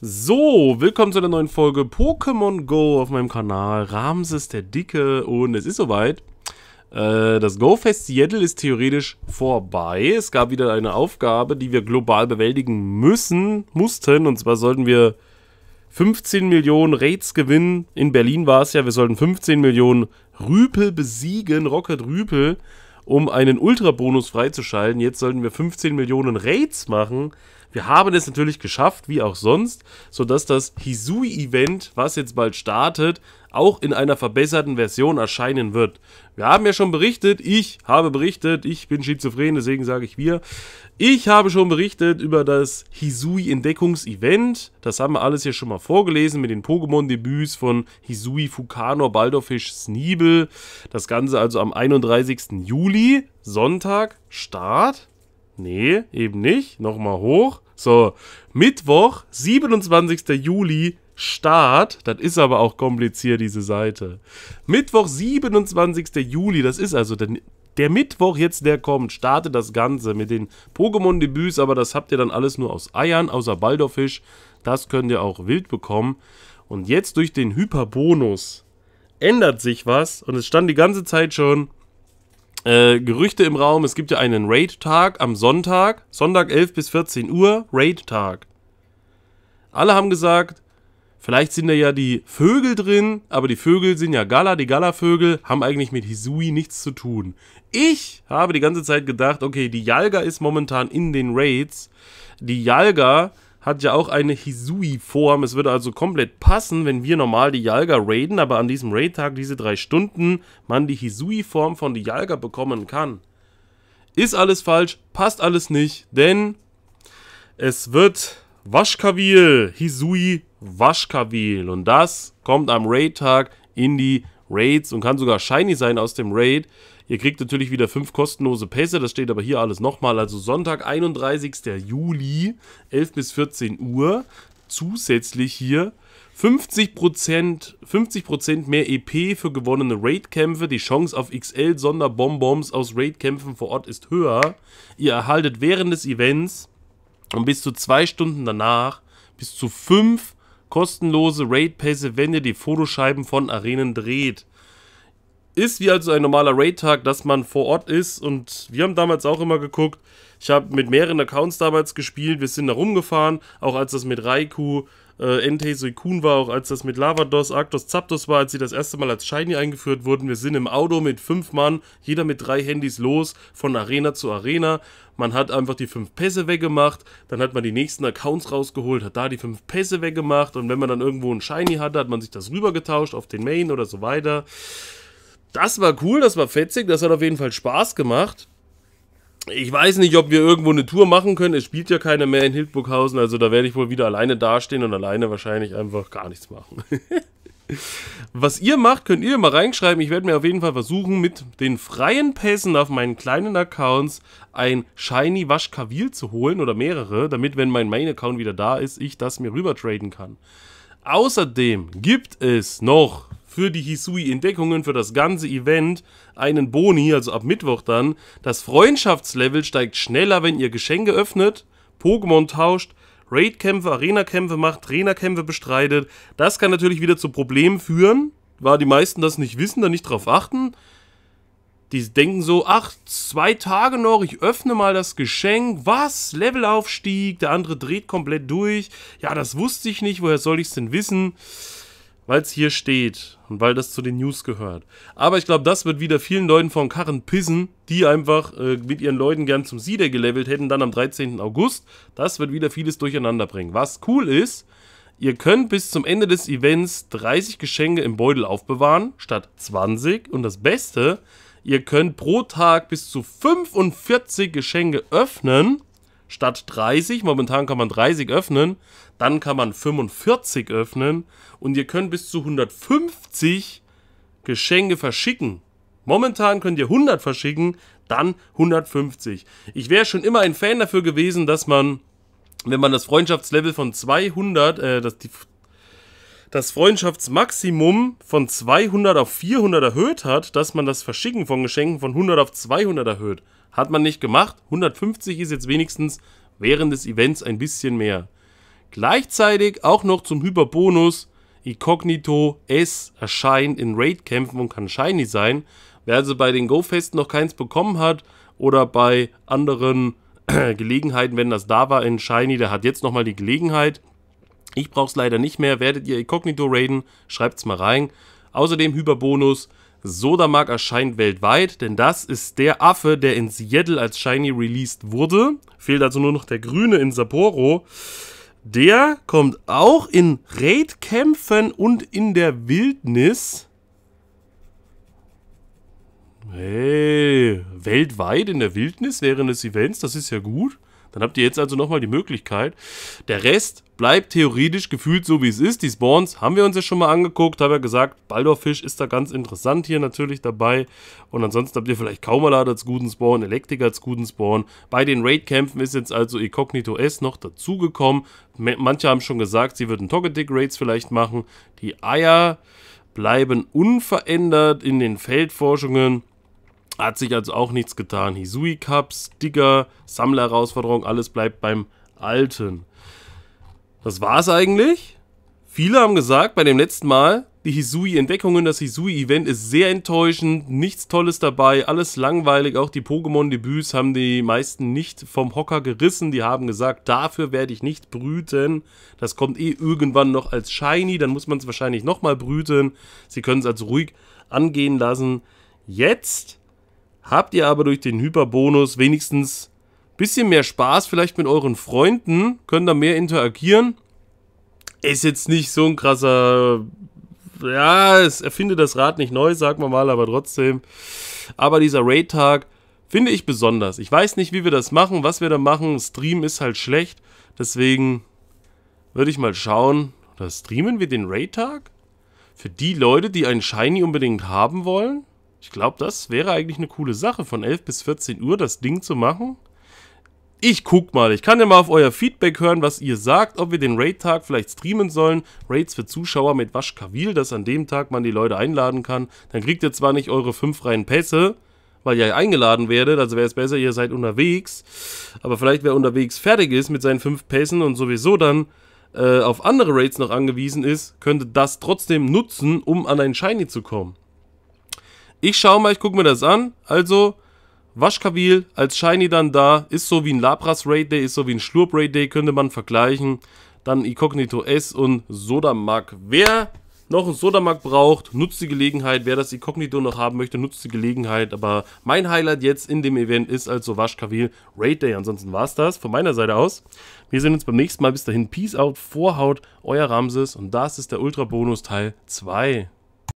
So, willkommen zu einer neuen Folge Pokémon Go auf meinem Kanal. Ramses der Dicke und es ist soweit. Äh, das Go-Fest Seattle ist theoretisch vorbei. Es gab wieder eine Aufgabe, die wir global bewältigen müssen, mussten. Und zwar sollten wir 15 Millionen Raids gewinnen. In Berlin war es ja, wir sollten 15 Millionen Rüpel besiegen, Rocket Rüpel, um einen Ultra-Bonus freizuschalten. Jetzt sollten wir 15 Millionen Raids machen wir haben es natürlich geschafft, wie auch sonst, sodass das Hisui-Event, was jetzt bald startet, auch in einer verbesserten Version erscheinen wird. Wir haben ja schon berichtet, ich habe berichtet, ich bin schizophren, deswegen sage ich wir. Ich habe schon berichtet über das Hisui entdeckungs event Das haben wir alles hier schon mal vorgelesen mit den Pokémon-Debüts von Hisui Fukano Baldorfisch Sneebel. Das Ganze also am 31. Juli, Sonntag, Start. Nee, eben nicht. Nochmal hoch. So, Mittwoch, 27. Juli, Start. Das ist aber auch kompliziert, diese Seite. Mittwoch, 27. Juli, das ist also der, der Mittwoch jetzt, der kommt, startet das Ganze mit den Pokémon-Debüts, aber das habt ihr dann alles nur aus Eiern, außer Baldorfisch. Das könnt ihr auch wild bekommen. Und jetzt durch den Hyperbonus ändert sich was und es stand die ganze Zeit schon äh, Gerüchte im Raum, es gibt ja einen Raid-Tag am Sonntag, Sonntag 11 bis 14 Uhr, Raid-Tag. Alle haben gesagt, vielleicht sind da ja die Vögel drin, aber die Vögel sind ja Gala, die Gala-Vögel haben eigentlich mit Hisui nichts zu tun. Ich habe die ganze Zeit gedacht, okay, die Jalga ist momentan in den Raids. Die Jalga hat ja auch eine Hisui-Form. Es würde also komplett passen, wenn wir normal die Jalga raiden, aber an diesem Raid-Tag, diese drei Stunden, man die Hisui-Form von die Jalga bekommen kann. Ist alles falsch, passt alles nicht, denn es wird Waschkawil, Hisui Waschkawil. Und das kommt am Raid-Tag in die Raids und kann sogar shiny sein aus dem Raid. Ihr kriegt natürlich wieder fünf kostenlose Pässe, das steht aber hier alles nochmal. Also Sonntag, 31. Juli, 11 bis 14 Uhr. Zusätzlich hier 50%, 50 mehr EP für gewonnene Raid-Kämpfe. Die Chance auf XL-Sonderbonbons aus Raid-Kämpfen vor Ort ist höher. Ihr erhaltet während des Events und bis zu zwei Stunden danach bis zu fünf kostenlose Raid pässe wenn ihr die Fotoscheiben von Arenen dreht. Ist wie also ein normaler Raid-Tag, dass man vor Ort ist und wir haben damals auch immer geguckt. Ich habe mit mehreren Accounts damals gespielt, wir sind da rumgefahren, auch als das mit Raikou äh, Entei Suikun war auch, als das mit Lavados, Arctos, Zapdos war, als sie das erste Mal als Shiny eingeführt wurden. Wir sind im Auto mit fünf Mann, jeder mit drei Handys los, von Arena zu Arena. Man hat einfach die fünf Pässe weggemacht, dann hat man die nächsten Accounts rausgeholt, hat da die fünf Pässe weggemacht und wenn man dann irgendwo einen Shiny hatte, hat man sich das rübergetauscht auf den Main oder so weiter. Das war cool, das war fetzig, das hat auf jeden Fall Spaß gemacht. Ich weiß nicht, ob wir irgendwo eine Tour machen können. Es spielt ja keiner mehr in Hildburghausen, also da werde ich wohl wieder alleine dastehen und alleine wahrscheinlich einfach gar nichts machen. Was ihr macht, könnt ihr mal reinschreiben. Ich werde mir auf jeden Fall versuchen, mit den freien Pässen auf meinen kleinen Accounts ein Shiny Waschkavil zu holen oder mehrere, damit, wenn mein Main-Account wieder da ist, ich das mir rüber traden kann. Außerdem gibt es noch für die Hisui-Entdeckungen, für das ganze Event einen Boni, also ab Mittwoch dann. Das Freundschaftslevel steigt schneller, wenn ihr Geschenke öffnet, Pokémon tauscht, Raid-Kämpfe, Arena-Kämpfe macht, Trainer-Kämpfe bestreitet. Das kann natürlich wieder zu Problemen führen, weil die meisten das nicht wissen, da nicht drauf achten. Die denken so, ach, zwei Tage noch, ich öffne mal das Geschenk. Was? Levelaufstieg, der andere dreht komplett durch. Ja, das wusste ich nicht, woher soll ich es denn wissen? weil es hier steht und weil das zu den News gehört. Aber ich glaube, das wird wieder vielen Leuten vom Karren pissen, die einfach äh, mit ihren Leuten gern zum Sieder gelevelt hätten, dann am 13. August. Das wird wieder vieles durcheinander bringen. Was cool ist, ihr könnt bis zum Ende des Events 30 Geschenke im Beutel aufbewahren, statt 20. Und das Beste, ihr könnt pro Tag bis zu 45 Geschenke öffnen statt 30, momentan kann man 30 öffnen, dann kann man 45 öffnen und ihr könnt bis zu 150 Geschenke verschicken. Momentan könnt ihr 100 verschicken, dann 150. Ich wäre schon immer ein Fan dafür gewesen, dass man, wenn man das Freundschaftslevel von 200, äh, das, die, das Freundschaftsmaximum von 200 auf 400 erhöht hat, dass man das Verschicken von Geschenken von 100 auf 200 erhöht. Hat man nicht gemacht. 150 ist jetzt wenigstens während des Events ein bisschen mehr. Gleichzeitig auch noch zum Hyperbonus. Incognito S erscheint in Raid-Kämpfen und kann shiny sein. Wer also bei den Go-Festen noch keins bekommen hat oder bei anderen Gelegenheiten, wenn das da war in Shiny, der hat jetzt nochmal die Gelegenheit. Ich brauch's leider nicht mehr. Werdet ihr Incognito raiden? Schreibt's mal rein. Außerdem Hyperbonus. Sodamark erscheint weltweit, denn das ist der Affe, der in Seattle als Shiny released wurde. Fehlt also nur noch der Grüne in Sapporo. Der kommt auch in Raidkämpfen und in der Wildnis. Hey, weltweit in der Wildnis während des Events, das ist ja gut. Dann habt ihr jetzt also nochmal die Möglichkeit. Der Rest bleibt theoretisch gefühlt so, wie es ist. Die Spawns haben wir uns ja schon mal angeguckt. Habe ja gesagt, Baldorfisch ist da ganz interessant hier natürlich dabei. Und ansonsten habt ihr vielleicht Kaumalade als guten Spawn, Elektrik als guten Spawn. Bei den Raid-Kämpfen ist jetzt also Incognito S noch dazugekommen. Manche haben schon gesagt, sie würden Togedick-Raids vielleicht machen. Die Eier bleiben unverändert in den Feldforschungen. Hat sich also auch nichts getan. Hisui Cups, Sticker, Sammlerherausforderung, alles bleibt beim Alten. Das war's eigentlich. Viele haben gesagt, bei dem letzten Mal, die Hisui-Entdeckungen, das Hisui-Event ist sehr enttäuschend, nichts Tolles dabei, alles langweilig, auch die Pokémon-Debüts haben die meisten nicht vom Hocker gerissen, die haben gesagt, dafür werde ich nicht brüten, das kommt eh irgendwann noch als Shiny, dann muss man es wahrscheinlich nochmal brüten, sie können es also ruhig angehen lassen. Jetzt habt ihr aber durch den Hyperbonus wenigstens ein bisschen mehr Spaß, vielleicht mit euren Freunden, könnt da mehr interagieren. Ist jetzt nicht so ein krasser ja, es erfindet das Rad nicht neu, sagen wir mal, aber trotzdem. Aber dieser Raid-Tag finde ich besonders. Ich weiß nicht, wie wir das machen, was wir da machen. Stream ist halt schlecht. Deswegen würde ich mal schauen. Oder streamen wir den Raid-Tag? Für die Leute, die einen Shiny unbedingt haben wollen? Ich glaube, das wäre eigentlich eine coole Sache, von 11 bis 14 Uhr das Ding zu machen. Ich guck mal, ich kann ja mal auf euer Feedback hören, was ihr sagt, ob wir den Raid-Tag vielleicht streamen sollen. Raids für Zuschauer mit Waschkavil, dass an dem Tag man die Leute einladen kann. Dann kriegt ihr zwar nicht eure fünf Reihen Pässe, weil ihr eingeladen werdet, also wäre es besser, ihr seid unterwegs. Aber vielleicht wer unterwegs fertig ist mit seinen fünf Pässen und sowieso dann äh, auf andere Raids noch angewiesen ist, könnte das trotzdem nutzen, um an ein Shiny zu kommen. Ich schau mal, ich gucke mir das an. Also, Waschkabil als Shiny dann da, ist so wie ein Labras Raid Day, ist so wie ein Schlurp Raid Day, könnte man vergleichen. Dann Incognito S und Sodamak. Wer noch einen Sodamak braucht, nutzt die Gelegenheit. Wer das Incognito noch haben möchte, nutzt die Gelegenheit. Aber mein Highlight jetzt in dem Event ist also Waschkavil Raid Day. Ansonsten war es das von meiner Seite aus. Wir sehen uns beim nächsten Mal. Bis dahin, Peace out, Vorhaut, euer Ramses. Und das ist der Ultra Bonus Teil 2.